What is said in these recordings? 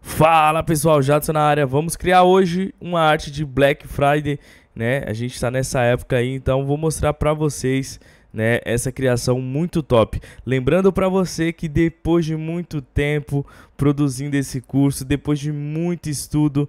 Fala pessoal, Jadson na área. Vamos criar hoje uma arte de Black Friday, né? A gente está nessa época aí, então vou mostrar para vocês, né, essa criação muito top. Lembrando para você que depois de muito tempo produzindo esse curso, depois de muito estudo,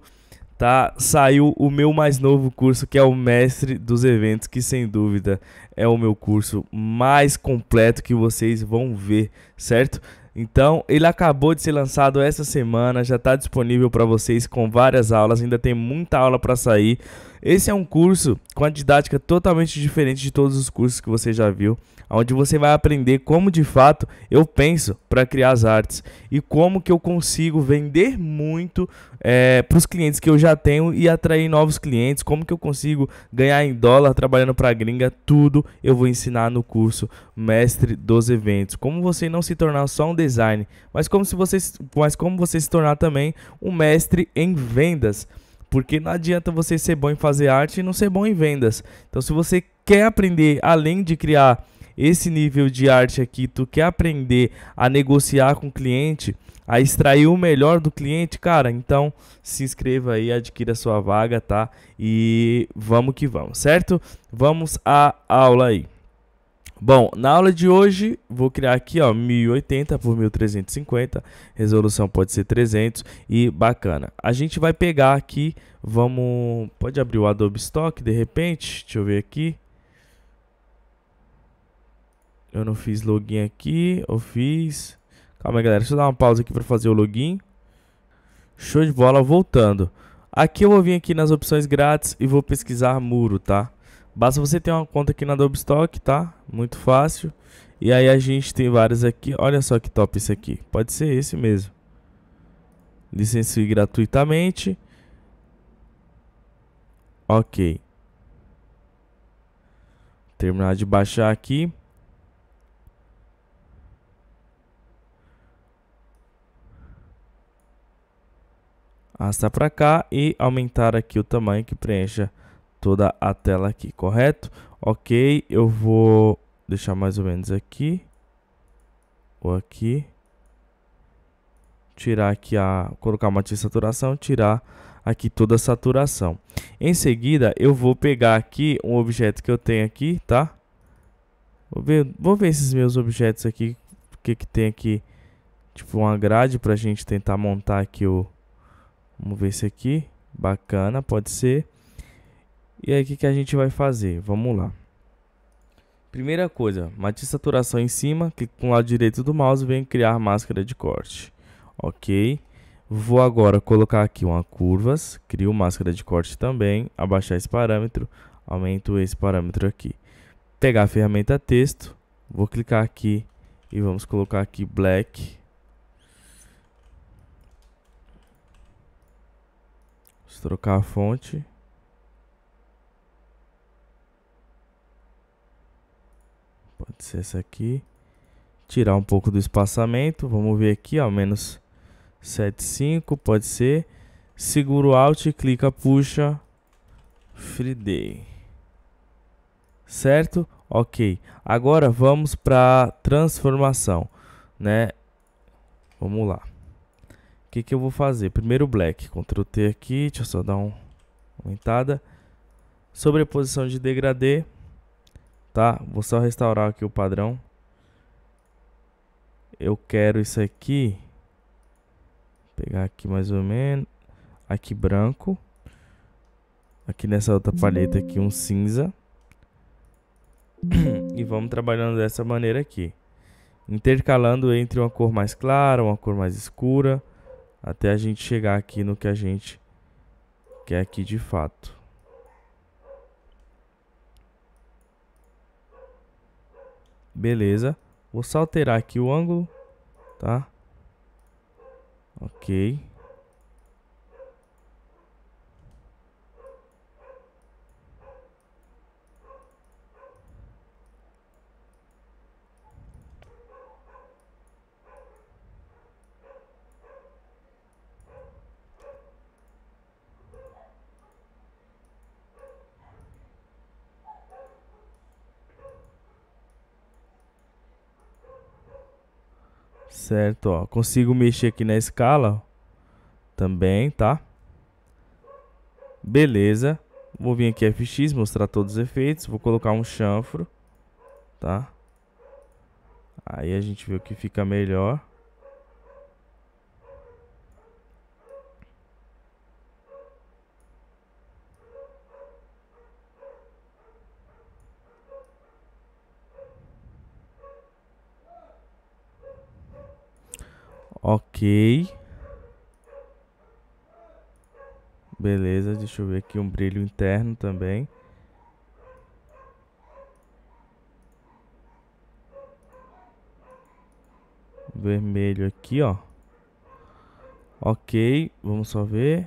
tá? Saiu o meu mais novo curso, que é o Mestre dos Eventos, que sem dúvida é o meu curso mais completo que vocês vão ver, certo? Então, ele acabou de ser lançado essa semana, já está disponível para vocês com várias aulas, ainda tem muita aula para sair. Esse é um curso com a didática totalmente diferente de todos os cursos que você já viu, onde você vai aprender como de fato eu penso para criar as artes e como que eu consigo vender muito é, para os clientes que eu já tenho e atrair novos clientes, como que eu consigo ganhar em dólar trabalhando para a gringa, tudo eu vou ensinar no curso Mestre dos Eventos. Como você não se tornar só um designer, mas como, se você, mas como você se tornar também um mestre em vendas. Porque não adianta você ser bom em fazer arte e não ser bom em vendas. Então, se você quer aprender, além de criar esse nível de arte aqui, tu quer aprender a negociar com o cliente, a extrair o melhor do cliente, cara, então se inscreva aí, adquira sua vaga, tá? E vamos que vamos, certo? Vamos à aula aí. Bom, na aula de hoje, vou criar aqui ó, 1080 por 1350, resolução pode ser 300 e bacana. A gente vai pegar aqui, vamos, pode abrir o Adobe Stock de repente, deixa eu ver aqui. Eu não fiz login aqui, eu fiz... Calma aí galera, deixa eu dar uma pausa aqui para fazer o login. Show de bola, voltando. Aqui eu vou vir aqui nas opções grátis e vou pesquisar muro, Tá? Basta você ter uma conta aqui na Stock, tá? Muito fácil. E aí a gente tem vários aqui. Olha só que top isso aqui. Pode ser esse mesmo. Licencie gratuitamente. Ok. Terminar de baixar aqui. Arrastar para cá e aumentar aqui o tamanho que preencha toda a tela aqui, correto? Ok, eu vou deixar mais ou menos aqui. Ou aqui. Tirar aqui a... Colocar uma saturação, tirar aqui toda a saturação. Em seguida, eu vou pegar aqui um objeto que eu tenho aqui, tá? Vou ver, vou ver esses meus objetos aqui. O que que tem aqui? Tipo uma grade pra gente tentar montar aqui o... Vamos ver esse aqui. Bacana, pode ser. E aí, o que, que a gente vai fazer? Vamos lá. Primeira coisa, matiz saturação em cima, clique com o lado direito do mouse, vem criar máscara de corte. Ok. Vou agora colocar aqui uma curvas, crio máscara de corte também, abaixar esse parâmetro, aumento esse parâmetro aqui. Pegar a ferramenta texto, vou clicar aqui e vamos colocar aqui black. Vamos trocar a fonte. Pode ser essa aqui. Tirar um pouco do espaçamento. Vamos ver aqui, ó. Menos 7,5. Pode ser. Segura o Alt, clica, puxa. Free Day. Certo? Ok. Agora vamos para transformação, né? Vamos lá. O que, que eu vou fazer? Primeiro black. Ctrl T aqui. Deixa eu só dar uma aumentada. Sobreposição de degradê tá? Vou só restaurar aqui o padrão. Eu quero isso aqui. Pegar aqui mais ou menos. Aqui branco. Aqui nessa outra paleta aqui um cinza. e vamos trabalhando dessa maneira aqui. Intercalando entre uma cor mais clara, uma cor mais escura. Até a gente chegar aqui no que a gente quer aqui de fato. Beleza. Vou só alterar aqui o ângulo, tá? Ok. certo? Ó, consigo mexer aqui na escala também, tá? Beleza. Vou vir aqui FX, mostrar todos os efeitos. Vou colocar um chanfro, tá? Aí a gente vê o que fica melhor. Ok. Beleza, deixa eu ver aqui um brilho interno também. Vermelho aqui, ó. Ok, vamos só ver.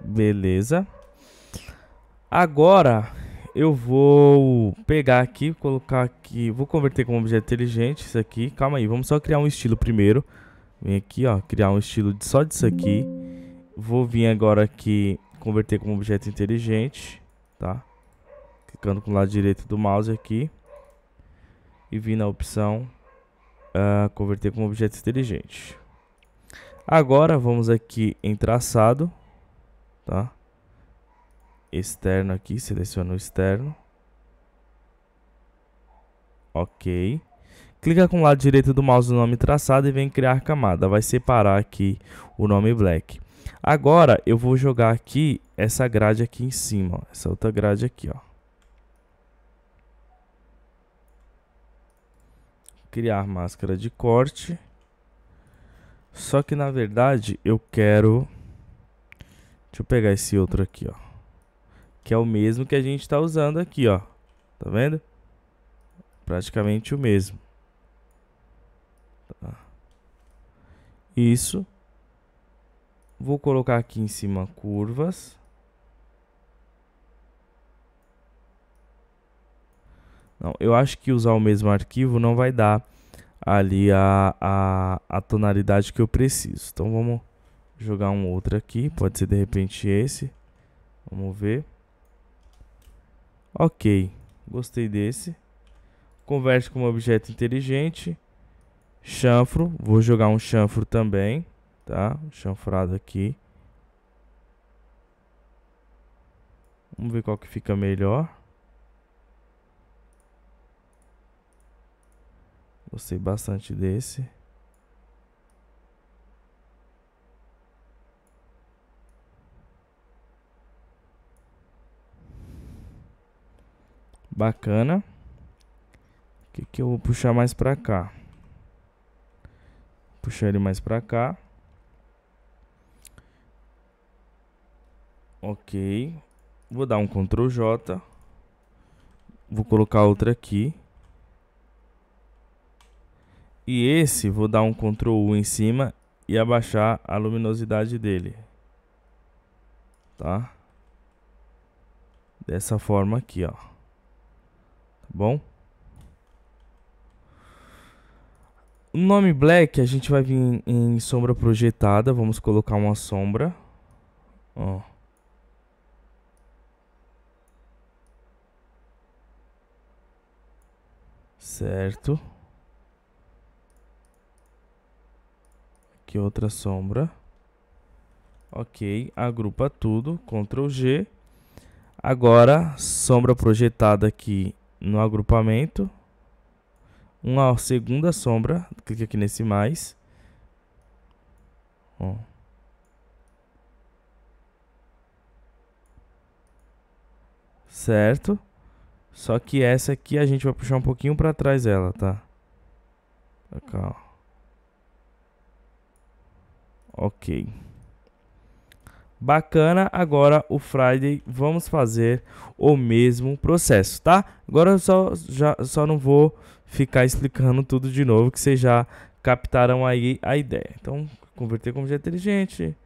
Beleza. Agora, eu vou pegar aqui, colocar aqui, vou converter como objeto inteligente isso aqui. Calma aí, vamos só criar um estilo primeiro. Vem aqui, ó, criar um estilo só disso aqui. Vou vir agora aqui, converter como objeto inteligente, tá? Clicando com o lado direito do mouse aqui. E vim na opção uh, converter como objeto inteligente. Agora vamos aqui em traçado, Tá? externo aqui, seleciona o externo. Ok. Clica com o lado direito do mouse no nome traçado e vem criar camada. Vai separar aqui o nome black. Agora eu vou jogar aqui essa grade aqui em cima, ó, essa outra grade aqui, ó. Criar máscara de corte. Só que na verdade eu quero... Deixa eu pegar esse outro aqui, ó que é o mesmo que a gente está usando aqui, ó. Tá vendo? Praticamente o mesmo. Tá. Isso. Vou colocar aqui em cima curvas. Não, eu acho que usar o mesmo arquivo não vai dar ali a, a, a tonalidade que eu preciso. Então vamos jogar um outro aqui. Pode ser de repente esse. Vamos ver. Ok, gostei desse. Converse com um objeto inteligente. Chanfro, vou jogar um chanfro também, tá? Um chanfrado aqui. Vamos ver qual que fica melhor. Gostei bastante desse. Bacana. O que, que eu vou puxar mais pra cá? Puxar ele mais pra cá. Ok. Vou dar um Ctrl J. Vou colocar outra aqui. E esse, vou dar um Ctrl U em cima e abaixar a luminosidade dele. Tá? Dessa forma aqui, ó. Bom? O nome Black, a gente vai vir em sombra projetada. Vamos colocar uma sombra. Ó. Certo. Aqui outra sombra. Ok, agrupa tudo, Ctrl G. Agora, sombra projetada aqui no agrupamento, uma segunda sombra, clique aqui nesse mais. Ó. Certo? Só que essa aqui a gente vai puxar um pouquinho para trás ela, tá? Ok. Bacana, agora o Friday vamos fazer o mesmo processo, tá? Agora eu só, já, só não vou ficar explicando tudo de novo, que vocês já captaram aí a ideia. Então, converter como objeto é inteligente,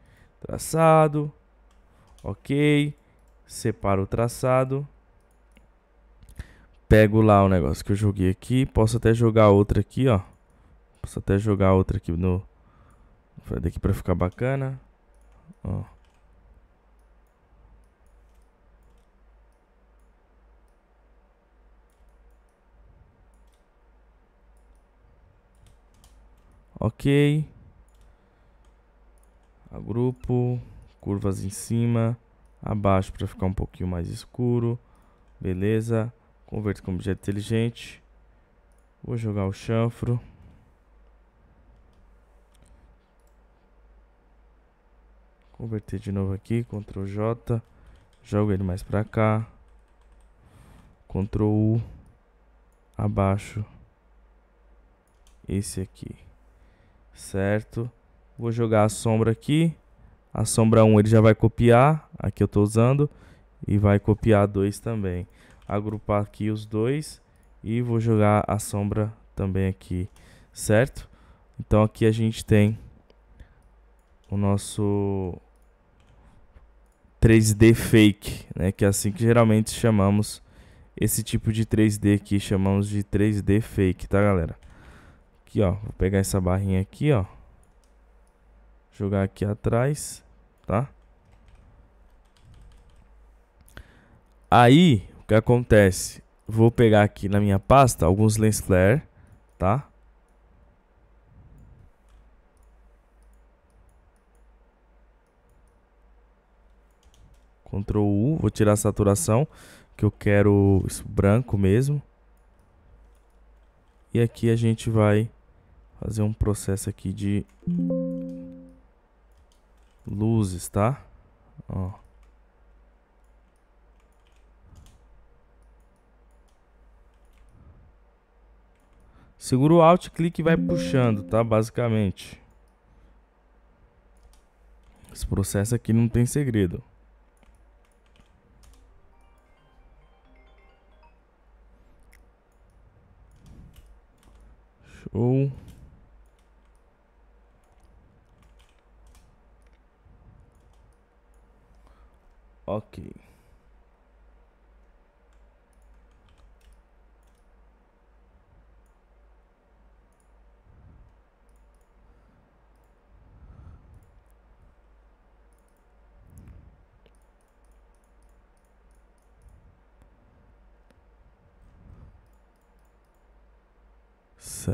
traçado, ok, separo o traçado, pego lá o negócio que eu joguei aqui, posso até jogar outra aqui, ó, posso até jogar outra aqui no, daqui para ficar bacana, ó. Ok. Agrupo. Curvas em cima. Abaixo para ficar um pouquinho mais escuro. Beleza. Converto como objeto inteligente. Vou jogar o chanfro. Converter de novo aqui. Ctrl J. Jogo ele mais para cá. Ctrl U. Abaixo. Esse aqui certo? Vou jogar a sombra aqui. A sombra 1 ele já vai copiar, aqui eu estou usando, e vai copiar 2 também. Agrupar aqui os dois e vou jogar a sombra também aqui, certo? Então aqui a gente tem o nosso 3D fake, né? Que é assim que geralmente chamamos esse tipo de 3D aqui, chamamos de 3D fake, tá galera? Aqui, ó. Vou pegar essa barrinha aqui, ó. Jogar aqui atrás, tá? Aí, o que acontece? Vou pegar aqui na minha pasta alguns lens flare, tá? Ctrl U, vou tirar a saturação, que eu quero branco mesmo. E aqui a gente vai fazer um processo aqui de luzes, tá? Ó. Segura o alt clique e vai puxando, tá? Basicamente. Esse processo aqui não tem segredo.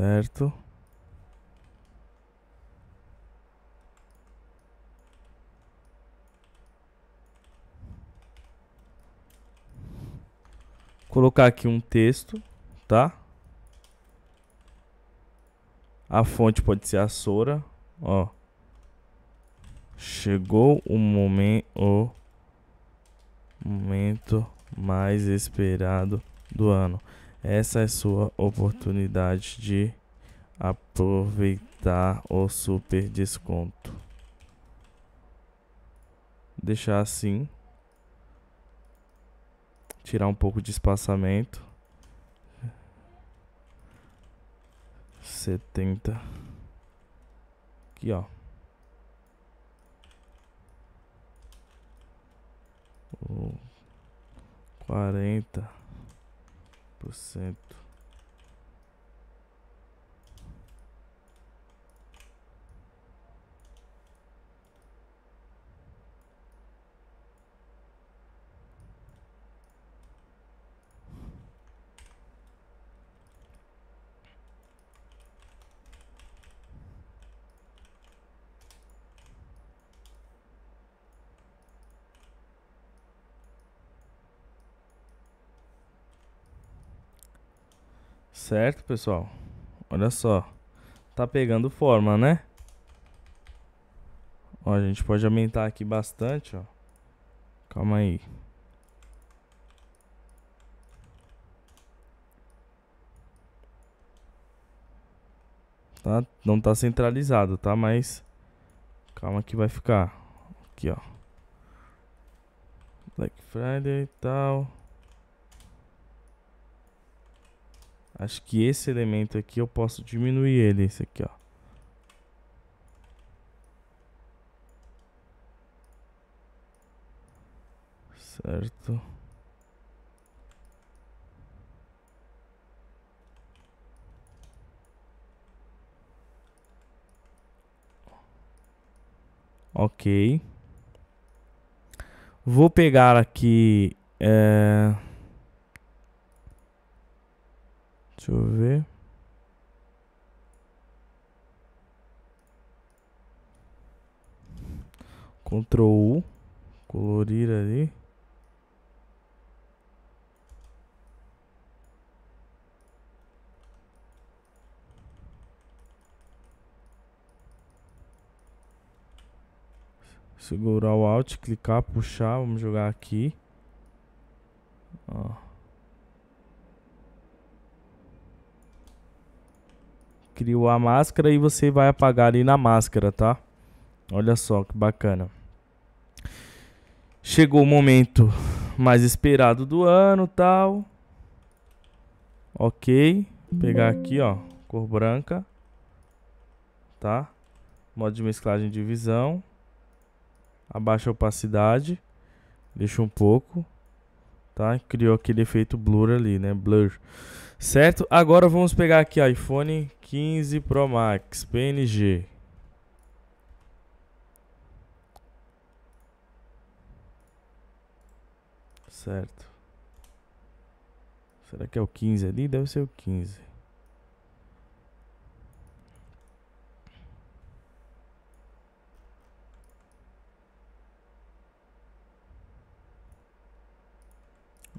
Certo. Colocar aqui um texto, tá? A fonte pode ser a Sora, ó. Chegou o momento, o momento mais esperado do ano. Essa é sua oportunidade de aproveitar o super desconto. Deixar assim. Tirar um pouco de espaçamento. 70. Aqui, ó. quarenta cento Certo, pessoal? Olha só. Tá pegando forma, né? Ó, a gente pode aumentar aqui bastante, ó. Calma aí. Tá? Não tá centralizado, tá? Mas calma que vai ficar. Aqui, ó. Black Friday e tal. Acho que esse elemento aqui eu posso diminuir ele, esse aqui, ó. Certo. Ok. Vou pegar aqui... É... Deixa eu ver. Ctrl U. Colorir ali. Segurar o Alt, clicar, puxar. Vamos jogar aqui. Ó. criou a máscara e você vai apagar ali na máscara, tá? Olha só que bacana. Chegou o momento mais esperado do ano, tal. Ok. pegar aqui, ó, cor branca. Tá? Modo de mesclagem de visão. Abaixa a opacidade. Deixa um pouco tá? Criou aquele efeito blur ali, né? Blur. Certo? Agora vamos pegar aqui iPhone 15 Pro Max, PNG. Certo. Será que é o 15 ali? Deve ser o 15.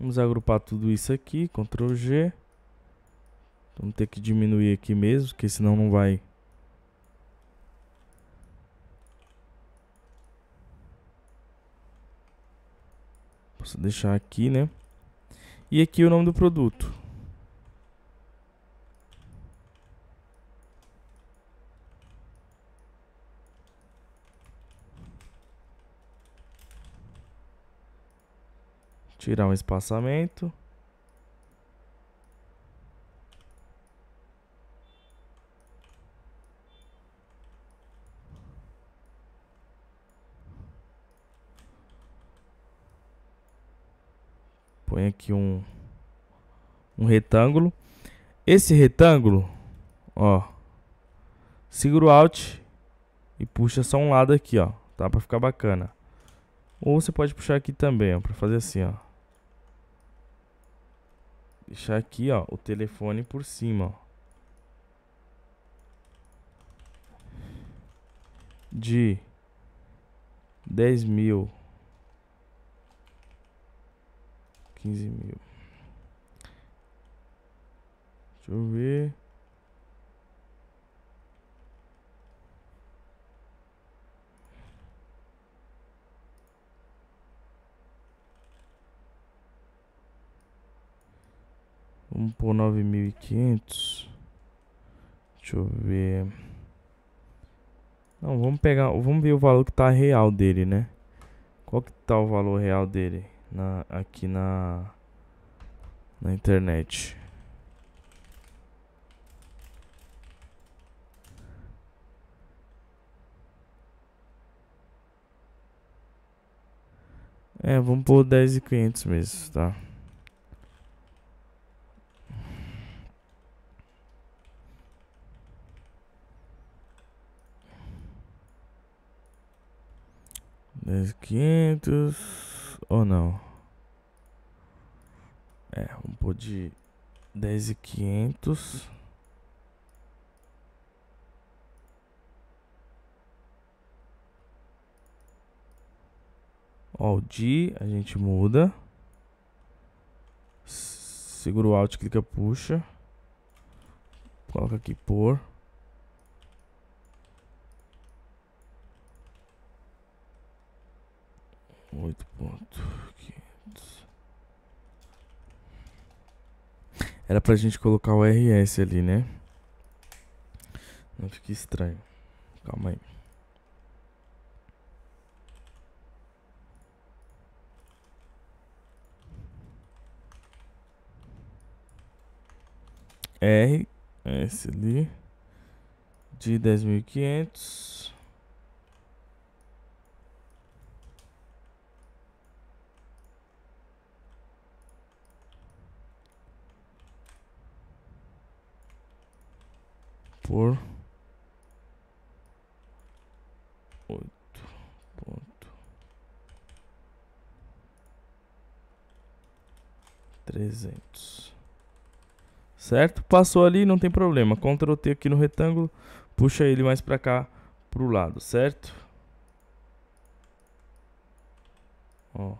Vamos agrupar tudo isso aqui, Ctrl G. Vamos ter que diminuir aqui mesmo, porque senão não vai... Posso deixar aqui, né? E aqui o nome do produto. Tirar um espaçamento. Põe aqui um, um retângulo. Esse retângulo, ó, segura o Alt e puxa só um lado aqui, ó, tá? Pra ficar bacana. Ou você pode puxar aqui também, ó, pra fazer assim, ó deixar aqui, ó, o telefone por cima, ó. De 10 mil, 15 mil. Deixa eu ver. Vamos por 9.500. Deixa eu ver. Não, vamos pegar, vamos ver o valor que tá real dele, né? Qual que tá o valor real dele na aqui na na internet? É, vamos por 10.500 mesmo, tá? quinhentos ou não? É, um pôr de e Ó, o D a gente muda. Segura o Alt, clica, puxa. Coloca aqui por. oito pontos quinhentos. Era pra gente colocar o RS ali, né? Não fica estranho. Calma aí. R, S ali, de dez mil e quinhentos por oito ponto trezentos certo? Passou ali, não tem problema. Ctrl T aqui no retângulo, puxa ele mais para cá, para o lado, certo? Ó.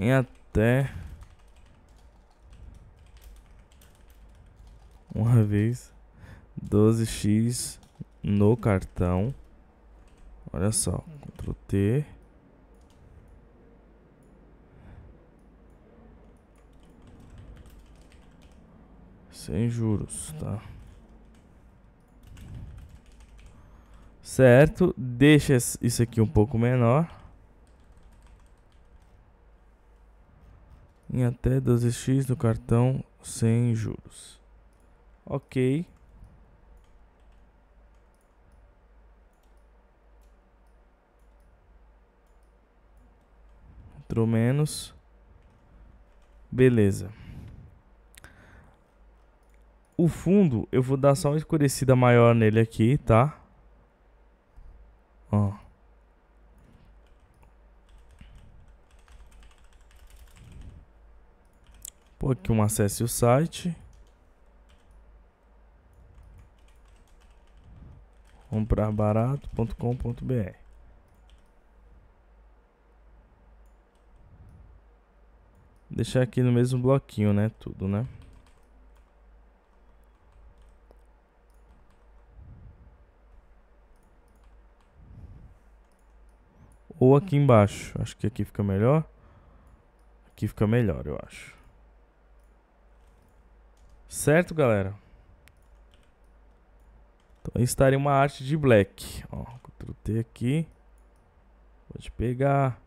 Em até uma vez 12x no cartão. Olha só, Ctrl T. Sem juros, tá? Certo, deixa isso aqui um pouco menor. Em até 12x no cartão sem juros. Ok. Entrou menos. Beleza. O fundo, eu vou dar só uma escurecida maior nele aqui, tá? Ó. Pô, aqui um acesso o site. comprarbarato.com.br Deixar aqui no mesmo bloquinho, né? Tudo, né? Ou aqui embaixo. Acho que aqui fica melhor. Aqui fica melhor, eu acho. Certo, galera? Então estaria uma arte de black. Ó, Ctrl T aqui. Pode pegar.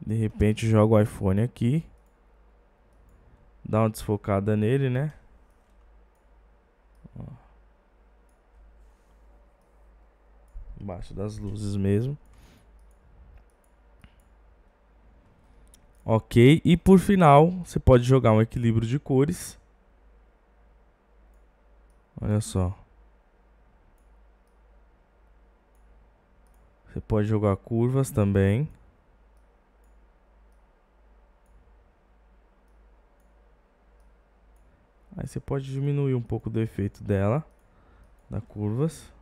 De repente joga o iPhone aqui. Dá uma desfocada nele, né? Ó. Embaixo das luzes mesmo. Ok, e por final, você pode jogar um equilíbrio de cores. Olha só. Você pode jogar curvas também. Aí você pode diminuir um pouco do efeito dela, da curvas.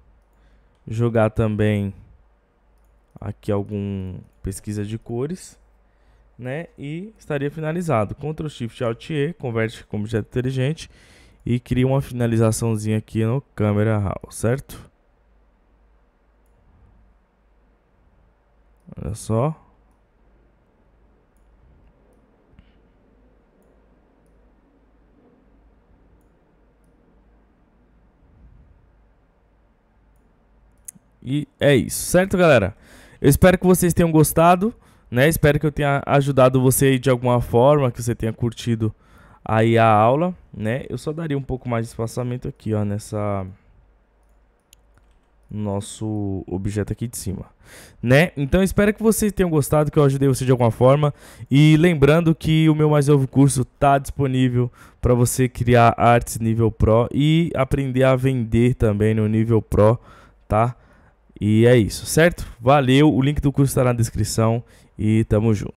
Jogar também aqui algum pesquisa de cores, né? E estaria finalizado. Ctrl Shift Alt E, converte como objeto inteligente e cria uma finalizaçãozinha aqui no Camera Raw, certo? Olha só. E é isso, certo, galera? Eu espero que vocês tenham gostado, né? Espero que eu tenha ajudado você de alguma forma, que você tenha curtido aí a aula, né? Eu só daria um pouco mais de espaçamento aqui, ó, nessa nosso objeto aqui de cima, né? Então espero que vocês tenham gostado, que eu ajudei vocês de alguma forma e lembrando que o meu mais novo curso tá disponível para você criar artes nível pro e aprender a vender também no nível pro, tá? E é isso, certo? Valeu, o link do curso está na descrição e tamo junto.